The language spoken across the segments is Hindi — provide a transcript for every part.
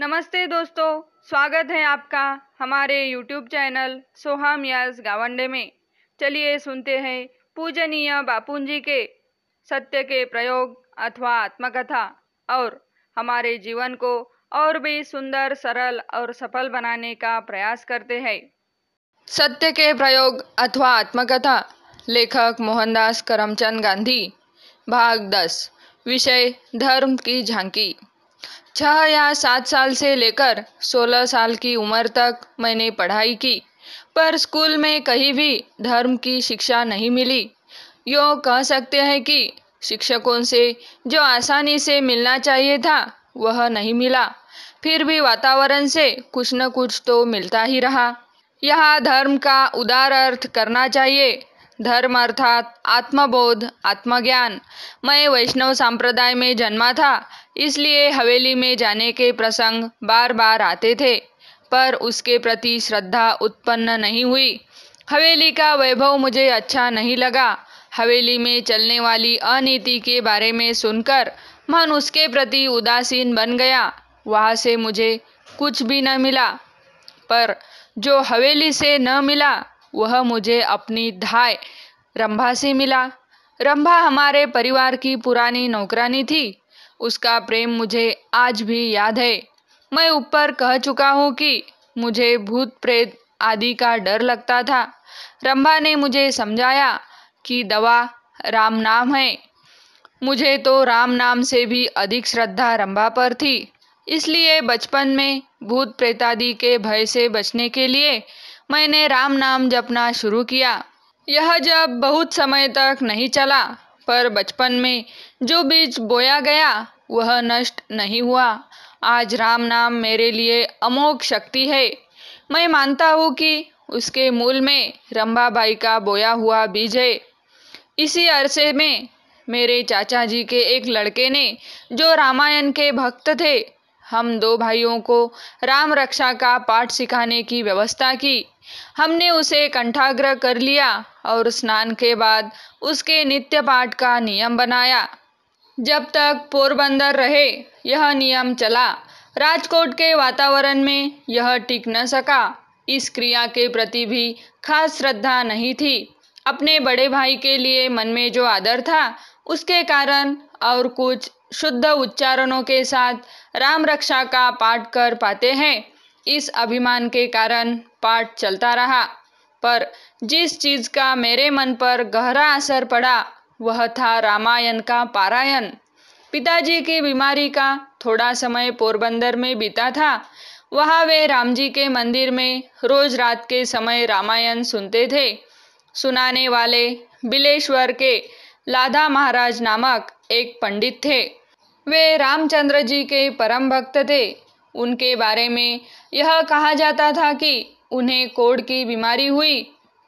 नमस्ते दोस्तों स्वागत है आपका हमारे यूट्यूब चैनल सोहा मियाज गावंडे में चलिए सुनते हैं पूजनीय जी के सत्य के प्रयोग अथवा आत्मकथा और हमारे जीवन को और भी सुंदर सरल और सफल बनाने का प्रयास करते हैं सत्य के प्रयोग अथवा आत्मकथा लेखक मोहनदास करमचंद गांधी भाग दस विषय धर्म की झांकी छः या सात साल से लेकर सोलह साल की उम्र तक मैंने पढ़ाई की पर स्कूल में कहीं भी धर्म की शिक्षा नहीं मिली यो कह सकते हैं कि शिक्षकों से जो आसानी से मिलना चाहिए था वह नहीं मिला फिर भी वातावरण से कुछ न कुछ तो मिलता ही रहा यह धर्म का उदार अर्थ करना चाहिए धर्म अर्थात आत्मबोध आत्मज्ञान मैं वैष्णव संप्रदाय में जन्मा था इसलिए हवेली में जाने के प्रसंग बार बार आते थे पर उसके प्रति श्रद्धा उत्पन्न नहीं हुई हवेली का वैभव मुझे अच्छा नहीं लगा हवेली में चलने वाली अनीति के बारे में सुनकर मन उसके प्रति उदासीन बन गया वहाँ से मुझे कुछ भी न मिला पर जो हवेली से न मिला वह मुझे अपनी धाय रंभा से मिला रंभा हमारे परिवार की पुरानी नौकरानी थी उसका प्रेम मुझे आज भी याद है मैं ऊपर कह चुका हूँ कि मुझे भूत प्रेत आदि का डर लगता था रंभा ने मुझे समझाया कि दवा राम नाम है मुझे तो राम नाम से भी अधिक श्रद्धा रंभा पर थी इसलिए बचपन में भूत प्रेतादि के भय से बचने के लिए मैंने राम नाम जपना शुरू किया यह जब बहुत समय तक नहीं चला पर बचपन में जो बीज बोया गया वह नष्ट नहीं हुआ आज राम नाम मेरे लिए अमोघ शक्ति है मैं मानता हूँ कि उसके मूल में रंभाबाई का बोया हुआ बीज है इसी अरसे में मेरे चाचा जी के एक लड़के ने जो रामायण के भक्त थे हम दो भाइयों को राम रक्षा का पाठ सिखाने की व्यवस्था की हमने उसे कंठाग्रह कर लिया और स्नान के बाद उसके नित्य पाठ का नियम बनाया जब तक पोरबंदर रहे यह नियम चला राजकोट के वातावरण में यह टिक न सका इस क्रिया के प्रति भी खास श्रद्धा नहीं थी अपने बड़े भाई के लिए मन में जो आदर था उसके कारण और कुछ शुद्ध उच्चारणों के साथ राम रक्षा का पाठ कर पाते हैं इस अभिमान के कारण पाठ चलता रहा पर जिस चीज का मेरे मन पर गहरा असर पड़ा वह था रामायण का पारायण पिताजी की बीमारी का थोड़ा समय पोरबंदर में बीता था वहाँ वे राम जी के मंदिर में रोज रात के समय रामायण सुनते थे सुनाने वाले बिलेश्वर के लाधा महाराज नामक एक पंडित थे वे रामचंद्र जी के परम भक्त थे उनके बारे में यह कहा जाता था कि उन्हें कोड की बीमारी हुई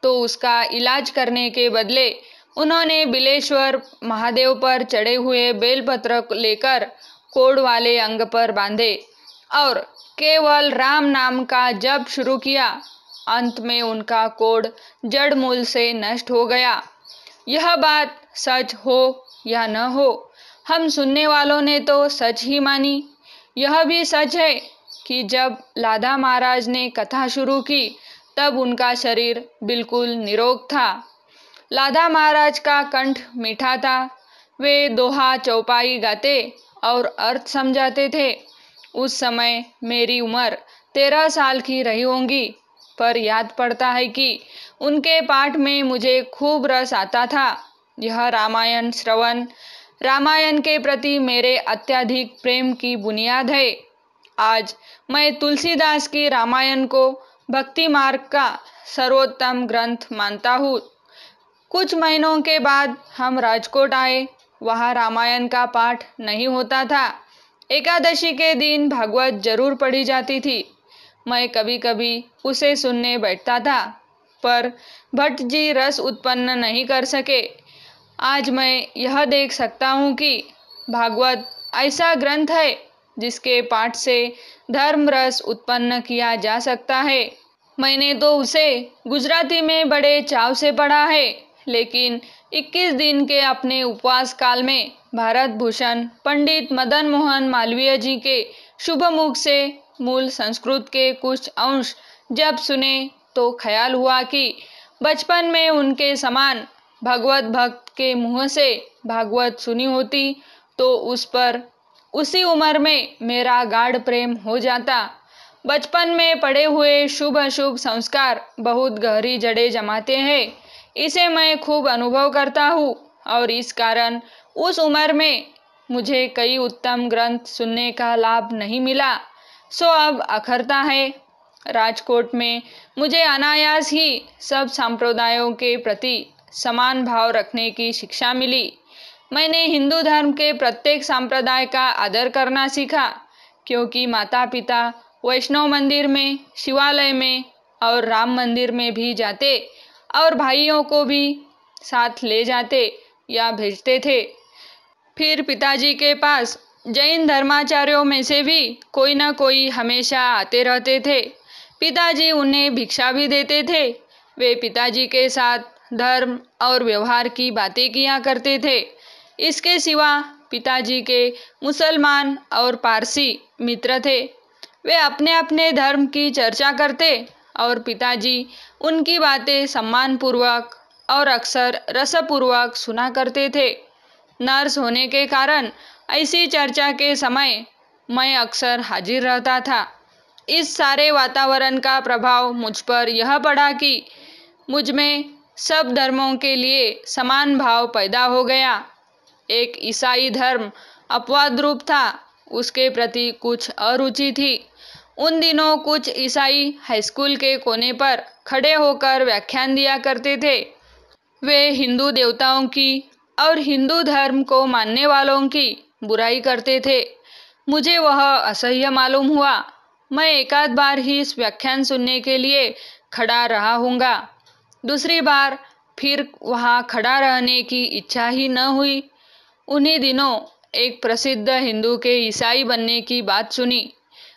तो उसका इलाज करने के बदले उन्होंने बिलेश्वर महादेव पर चढ़े हुए बेलपत्र लेकर कोड वाले अंग पर बांधे और केवल राम नाम का जप शुरू किया अंत में उनका कोड जड़ मूल से नष्ट हो गया यह बात सच हो या न हो हम सुनने वालों ने तो सच ही मानी यह भी सच है कि जब लाधा महाराज ने कथा शुरू की तब उनका शरीर बिल्कुल निरोग था लाधा महाराज का कंठ मीठा था वे दोहा चौपाई गाते और अर्थ समझाते थे उस समय मेरी उम्र तेरह साल की रही होंगी पर याद पड़ता है कि उनके पाठ में मुझे खूब रस आता था यह रामायण श्रवण रामायण के प्रति मेरे अत्यधिक प्रेम की बुनियाद है आज मैं तुलसीदास की रामायण को भक्ति मार्ग का सर्वोत्तम ग्रंथ मानता हूँ कुछ महीनों के बाद हम राजकोट आए वहाँ रामायण का पाठ नहीं होता था एकादशी के दिन भागवत जरूर पढ़ी जाती थी मैं कभी कभी उसे सुनने बैठता था पर भट्ट जी रस उत्पन्न नहीं कर सके आज मैं यह देख सकता हूँ कि भागवत ऐसा ग्रंथ है जिसके पाठ से धर्म रस उत्पन्न किया जा सकता है मैंने तो उसे गुजराती में बड़े चाव से पढ़ा है लेकिन 21 दिन के अपने उपवास काल में भारत भूषण पंडित मदन मोहन मालवीय जी के शुभ मुख से मूल संस्कृत के कुछ अंश जब सुने तो ख्याल हुआ कि बचपन में उनके समान भगवत भक्त के मुँह से भागवत सुनी होती तो उस पर उसी उम्र में मेरा गाढ़ प्रेम हो जाता बचपन में पड़े हुए शुभ अशुभ संस्कार बहुत गहरी जड़ें जमाते हैं इसे मैं खूब अनुभव करता हूँ और इस कारण उस उम्र में मुझे कई उत्तम ग्रंथ सुनने का लाभ नहीं मिला सो अब अखरता है राजकोट में मुझे अनायास ही सब संप्रदायों के प्रति समान भाव रखने की शिक्षा मिली मैंने हिंदू धर्म के प्रत्येक संप्रदाय का आदर करना सीखा क्योंकि माता पिता वैष्णव मंदिर में शिवालय में और राम मंदिर में भी जाते और भाइयों को भी साथ ले जाते या भेजते थे फिर पिताजी के पास जैन धर्माचार्यों में से भी कोई ना कोई हमेशा आते रहते थे पिताजी उन्हें भिक्षा भी देते थे वे पिताजी के साथ धर्म और व्यवहार की बातें किया करते थे इसके सिवा पिताजी के मुसलमान और पारसी मित्र थे वे अपने अपने धर्म की चर्चा करते और पिताजी उनकी बातें सम्मानपूर्वक और अक्सर रसपूर्वक सुना करते थे नर्स होने के कारण ऐसी चर्चा के समय मैं अक्सर हाजिर रहता था इस सारे वातावरण का प्रभाव मुझ पर यह पड़ा कि मुझ में सब धर्मों के लिए समान भाव पैदा हो गया एक ईसाई धर्म अपवाद रूप था उसके प्रति कुछ अरुचि थी उन दिनों कुछ ईसाई हाईस्कूल के कोने पर खड़े होकर व्याख्यान दिया करते थे वे हिंदू देवताओं की और हिंदू धर्म को मानने वालों की बुराई करते थे मुझे वह असह्य मालूम हुआ मैं एकाध बार ही इस व्याख्यान सुनने के लिए खड़ा रहा हूँगा दूसरी बार फिर वहाँ खड़ा रहने की इच्छा ही न हुई उन्हीं दिनों एक प्रसिद्ध हिंदू के ईसाई बनने की बात सुनी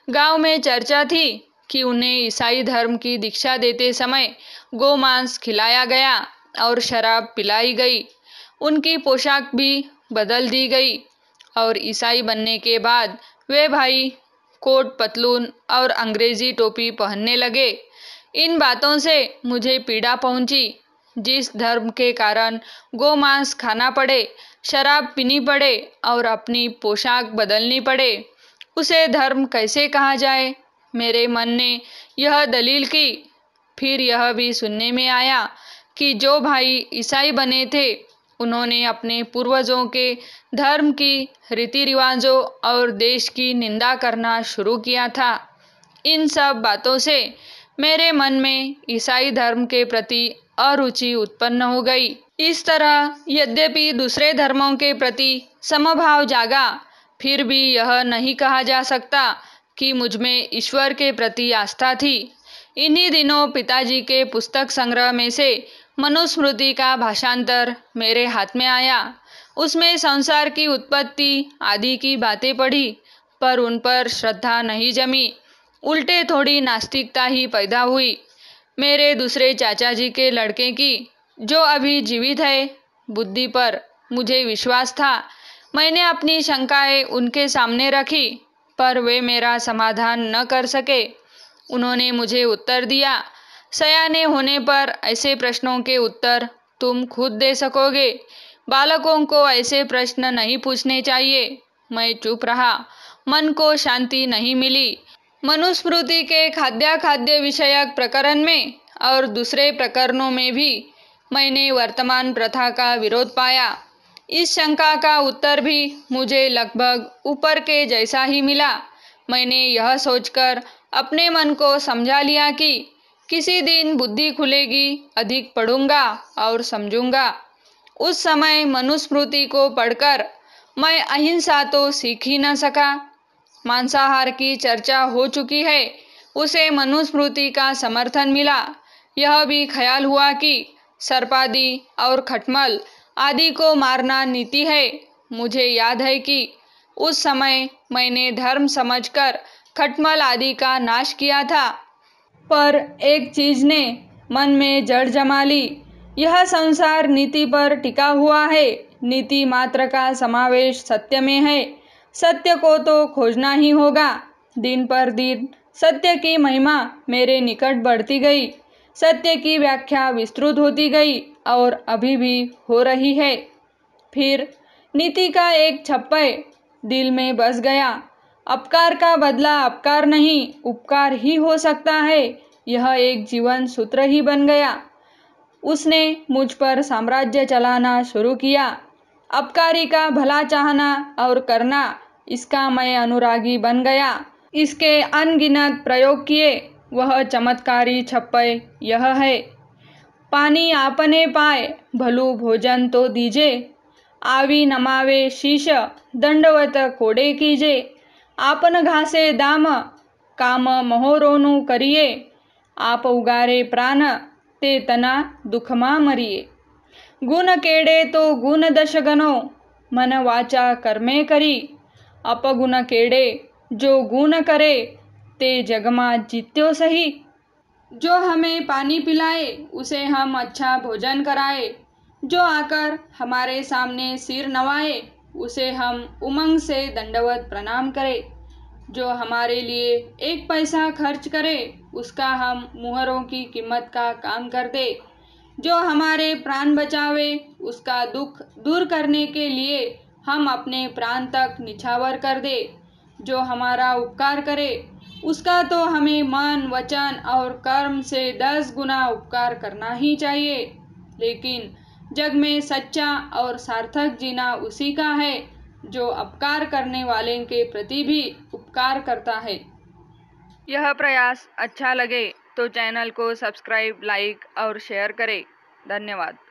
गांव में चर्चा थी कि उन्हें ईसाई धर्म की दीक्षा देते समय गोमांस खिलाया गया और शराब पिलाई गई उनकी पोशाक भी बदल दी गई और ईसाई बनने के बाद वे भाई कोट पतलून और अंग्रेजी टोपी पहनने लगे इन बातों से मुझे पीड़ा पहुंची जिस धर्म के कारण गोमांस खाना पड़े शराब पीनी पड़े और अपनी पोशाक बदलनी पड़े उसे धर्म कैसे कहा जाए मेरे मन ने यह दलील की फिर यह भी सुनने में आया कि जो भाई ईसाई बने थे उन्होंने अपने पूर्वजों के धर्म की रीति रिवाजों और देश की निंदा करना शुरू किया था इन सब बातों से मेरे मन में ईसाई धर्म के प्रति अरुचि उत्पन्न हो गई इस तरह यद्यपि दूसरे धर्मों के प्रति समभाव जागा फिर भी यह नहीं कहा जा सकता कि मुझमें ईश्वर के प्रति आस्था थी इन्हीं दिनों पिताजी के पुस्तक संग्रह में से मनुस्मृति का भाषांतर मेरे हाथ में आया उसमें संसार की उत्पत्ति आदि की बातें पढ़ी पर उन पर श्रद्धा नहीं जमी उल्टे थोड़ी नास्तिकता ही पैदा हुई मेरे दूसरे चाचा जी के लड़के की जो अभी जीवित है बुद्धि पर मुझे विश्वास था मैंने अपनी शंकाएं उनके सामने रखी पर वे मेरा समाधान न कर सके उन्होंने मुझे उत्तर दिया सयाने होने पर ऐसे प्रश्नों के उत्तर तुम खुद दे सकोगे बालकों को ऐसे प्रश्न नहीं पूछने चाहिए मैं चुप रहा मन को शांति नहीं मिली मनुस्मृति के खाद्या खाद्य विषयक प्रकरण में और दूसरे प्रकरणों में भी मैंने वर्तमान प्रथा का विरोध पाया इस शंका का उत्तर भी मुझे लगभग ऊपर के जैसा ही मिला मैंने यह सोचकर अपने मन को समझा लिया कि किसी दिन बुद्धि खुलेगी अधिक पढ़ूंगा और समझूंगा उस समय मनुस्मृति को पढ़कर मैं अहिंसा तो सीख ही न सका मांसाहार की चर्चा हो चुकी है उसे मनुस्मृति का समर्थन मिला यह भी ख्याल हुआ कि सर्पादी और खटमल आदि को मारना नीति है मुझे याद है कि उस समय मैंने धर्म समझकर खटमल आदि का नाश किया था पर एक चीज ने मन में जड़ जमा ली यह संसार नीति पर टिका हुआ है नीति मात्र का समावेश सत्य में है सत्य को तो खोजना ही होगा दिन पर दिन सत्य की महिमा मेरे निकट बढ़ती गई सत्य की व्याख्या विस्तृत होती गई और अभी भी हो रही है फिर नीति का एक छप्पय दिल में बस गया अपकार का बदला अपकार नहीं उपकार ही हो सकता है यह एक जीवन सूत्र ही बन गया उसने मुझ पर साम्राज्य चलाना शुरू किया अपकारी का भला चाहना और करना इसका मैं अनुरागी बन गया इसके अनगिनत प्रयोग किए वह चमत्कारी छप्पे यह है पानी आपने पाए भलू भोजन तो दीजे आवी नमावे शीश दंडवत कोडे कीजे आपन घासे दाम काम महोरोनु करिए आप उगारे प्राण ते तना दुखमा मरिए गुण केड़े तो गुण दशगनो मन वाचा कर्मे करी अपगुण केड़े जो गुण करे ते जगमा जीत्यो सही जो हमें पानी पिलाए उसे हम अच्छा भोजन कराए जो आकर हमारे सामने सिर नवाए उसे हम उमंग से दंडवत प्रणाम करें जो हमारे लिए एक पैसा खर्च करे उसका हम मुहरों की कीमत का काम कर दे जो हमारे प्राण बचावे उसका दुख दूर करने के लिए हम अपने प्राण तक निछावर कर दे जो हमारा उपकार करे उसका तो हमें मन वचन और कर्म से दस गुना उपकार करना ही चाहिए लेकिन जग में सच्चा और सार्थक जीना उसी का है जो अपकार करने वाले के प्रति भी उपकार करता है यह प्रयास अच्छा लगे तो चैनल को सब्सक्राइब लाइक और शेयर करें धन्यवाद